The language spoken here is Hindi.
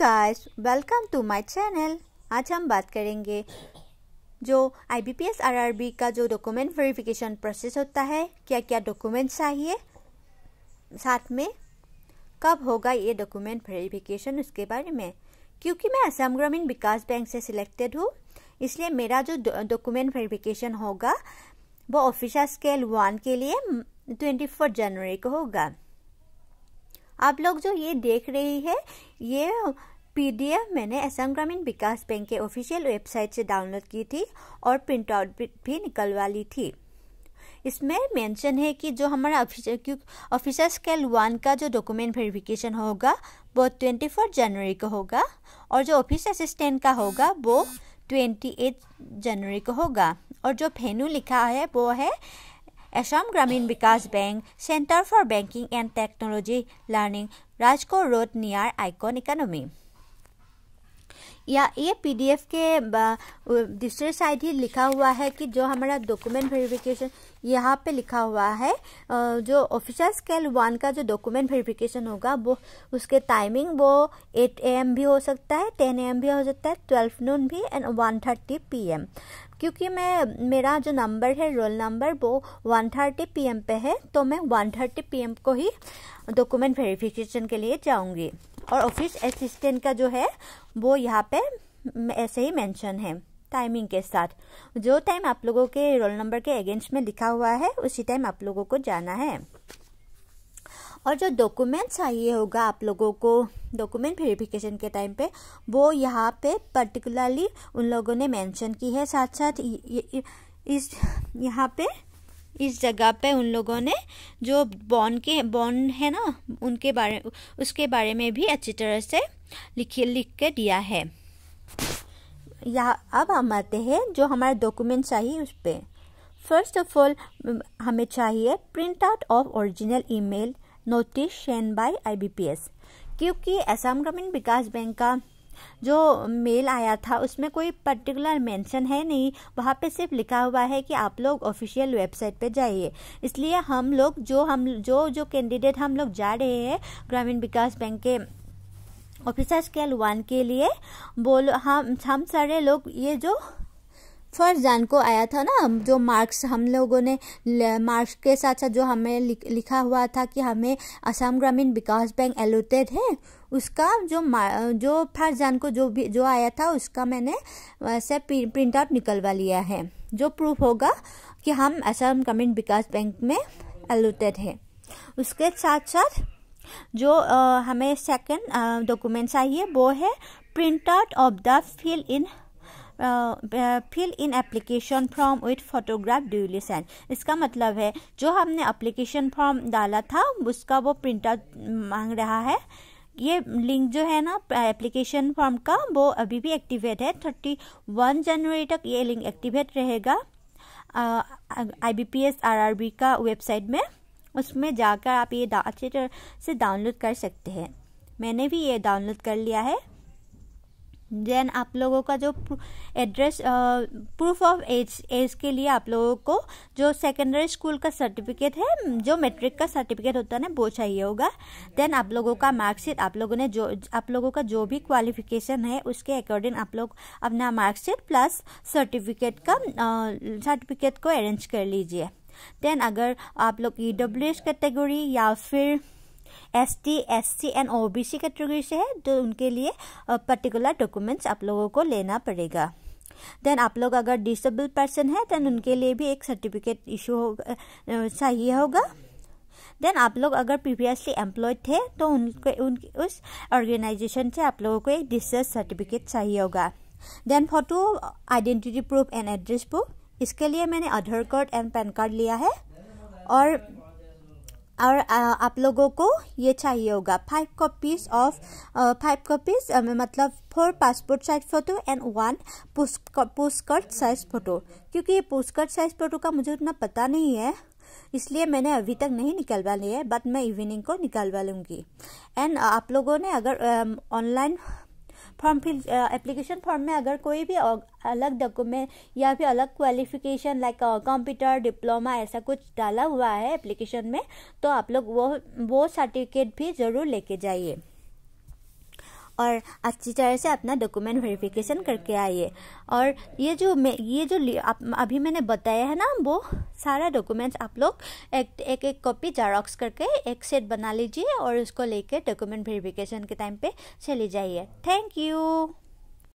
guys welcome to my channel आज हम बात करेंगे जो आई बी आरआरबी का जो डॉक्यूमेंट वेरिफिकेशन प्रोसेस होता है क्या क्या डॉक्यूमेंट चाहिए साथ में कब होगा ये डॉक्यूमेंट वेरिफिकेशन उसके बारे में क्योंकि मैं असम ग्रामीण विकास बैंक से सिलेक्टेड हूँ इसलिए मेरा जो डॉक्यूमेंट वेरिफिकेशन होगा वो ऑफिसर स्केल वन के लिए ट्वेंटी जनवरी को होगा आप लोग जो ये देख रहे हैं ये पीडीएफ मैंने असम ग्रामीण विकास बैंक के ऑफिशियल वेबसाइट से डाउनलोड की थी और प्रिंट आउट भी निकलवा ली थी इसमें मेंशन है कि जो हमारा ऑफिसर स्केल वन का जो डॉक्यूमेंट वेरिफिकेशन होगा वो ट्वेंटी फोर जनवरी को होगा और जो ऑफिस असिस्टेंट का होगा वो ट्वेंटी एट जनवरी को होगा और जो फेनू लिखा है वो है Assam Gramin Vikas bank centre for banking and technology learning राजको रोड नियर आइकन इकोनॉमी या ये पीडीएफ के दूसरे साइड ही लिखा हुआ है कि जो हमारा डॉक्यूमेंट वेरिफिकेशन यहाँ पे लिखा हुआ है जो ऑफिशियल स्केल वन का जो डॉक्यूमेंट वेरिफिकेशन होगा वो उसके टाइमिंग वो एट ए भी हो सकता है टेन ए भी हो सकता है ट्वेल्व नून भी and one thirty P M क्योंकि मैं मेरा जो नंबर है रोल नंबर वो वन थर्टी पी एम पे है तो मैं वन थर्टी पी एम को ही डॉक्यूमेंट वेरिफिकेशन के लिए जाऊंगी और ऑफिस असिस्टेंट का जो है वो यहाँ पे ऐसे ही मेंशन है टाइमिंग के साथ जो टाइम आप लोगों के रोल नंबर के अगेंस्ट में लिखा हुआ है उसी टाइम आप लोगों को जाना है और जो डॉक्यूमेंट चाहिए होगा आप लोगों को डॉक्यूमेंट वेरिफिकेशन के टाइम पे वो यहाँ पे पर्टिकुलरली उन लोगों ने मेंशन की है साथ साथ इस यहाँ पे इस जगह पे उन लोगों ने जो बॉन के बॉन है ना उनके बारे उसके बारे में भी अच्छी तरह से लिखी लिख के दिया है या अब हम आते हैं जो हमारे डॉक्यूमेंट चाहिए उस पर फर्स्ट ऑफ ऑल हमें चाहिए print out of original email notice शेन बाय आईबीपीएस क्योंकि असम ग्रामीण विकास बैंक का जो मेल आया था उसमें कोई पर्टिकुलर मेंशन है नहीं वहाँ पे सिर्फ लिखा हुआ है कि आप लोग ऑफिशियल वेबसाइट पे जाइए इसलिए हम लोग जो हम जो जो कैंडिडेट हम लोग जा रहे हैं ग्रामीण विकास बैंक के ऑफिसर स्केल वन के लिए बोलो हम हम सारे लोग ये जो जान को आया था ना जो मार्क्स हम लोगों ने मार्क्स के साथ साथ जो हमें लिखा हुआ था कि हमें असम ग्रामीण विकास बैंक एलोटेड है उसका जो जो फरजान को जो भी जो आया था उसका मैंने वैसे प्रिंट आउट निकलवा लिया है जो प्रूफ होगा कि हम असम ग्रामीण विकास बैंक में एलोटेड है उसके साथ साथ जो आ, हमें सेकंड डॉक्यूमेंट चाहिए वो है print out of the fill in fill in application form with photograph duly signed इसका मतलब है जो हमने एप्लीकेशन फॉर्म डाला था उसका वो प्रिंट आउट मांग रहा है ये लिंक जो है ना एप्लीकेशन फॉर्म का वो अभी भी एक्टिवेट है थर्टी वन जनवरी तक ये लिंक एक्टिवेट रहेगा I B P S R R B का वेबसाइट में उसमें जाकर आप ये अच्छे तरह से डाउनलोड कर सकते हैं मैंने भी ये डाउनलोड कर लिया है देन आप लोगों का जो address proof of age age के लिए आप लोगों को जो सेकेंडरी स्कूल का सर्टिफिकेट है जो मेट्रिक का सर्टिफिकेट होता है ना वो चाहिए होगा देन आप लोगों का मार्कशीट आप लोगों ने जो आप लोगों का जो भी क्वालिफिकेशन है उसके अकॉर्डिंग आप लोग अपना मार्कशीट प्लस सर्टिफिकेट का सर्टिफिकेट को अरेंज कर लीजिए देन अगर आप लोग ई डब्ल्यू एस कैटेगरी या फिर S T S C and O B C category से है तो उनके लिए पर्टिकुलर डॉक्यूमेंट्स आप लोगों को लेना पड़ेगा देन आप लोग अगर डिसेबल पर्सन है देन उनके लिए भी एक सर्टिफिकेट इशू होगा चाहिए होगा देन आप लोग अगर प्रीवियसली एम्प्लॉयड थे तो उनके उन उस ऑर्गेनाइजेशन से आप लोगों को एक डिस्चार्ज सर्टिफिकेट चाहिए होगा then photo identity proof and address proof इसके लिए मैंने Aadhaar card and PAN card लिया है और और आप लोगों को ये चाहिए होगा five copies of five copies मतलब four passport size photo and one post card size photo क्योंकि ये पोस्ट कार्ड साइज फोटो का मुझे उतना पता नहीं है इसलिए मैंने अभी तक नहीं निकलवा लिया है बट मैं इवनिंग को निकलवा लूँगी एंड आप लोगों ने अगर online form fill application form में अगर कोई भी अलग डॉक्यूमेंट या फिर अलग क्वालिफिकेशन लाइक कंप्यूटर डिप्लोमा ऐसा कुछ डाला हुआ है एप्लीकेशन में तो आप लोग वो वो सर्टिफिकेट भी ज़रूर लेके जाइए और अच्छी तरह से अपना डॉक्यूमेंट वेरिफिकेशन करके आइए और ये जो मैं ये जो आप, अभी मैंने बताया है ना वो सारा डॉक्यूमेंट्स आप लोग एक एक, एक कॉपी जारॉक्स करके एक सेट बना लीजिए और उसको लेके डॉक्यूमेंट वेरिफिकेशन के टाइम पे चले जाइए थैंक यू